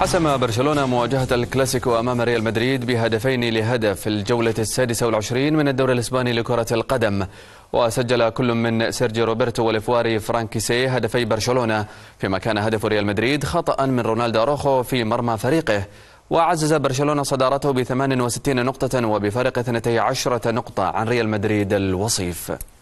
حسم برشلونة مواجهة الكلاسيكو أمام ريال مدريد بهدفين لهدف في الجولة السادسة والعشرين من الدوري الإسباني لكرة القدم وسجل كل من سيرجي روبرتو والفواري فرانكيسي هدفي برشلونة فيما كان هدف ريال مدريد خطأ من رونالدو روخو في مرمى فريقه وعزز برشلونة صدارته ب 68 نقطة وبفارق 12 نقطة عن ريال مدريد الوصيف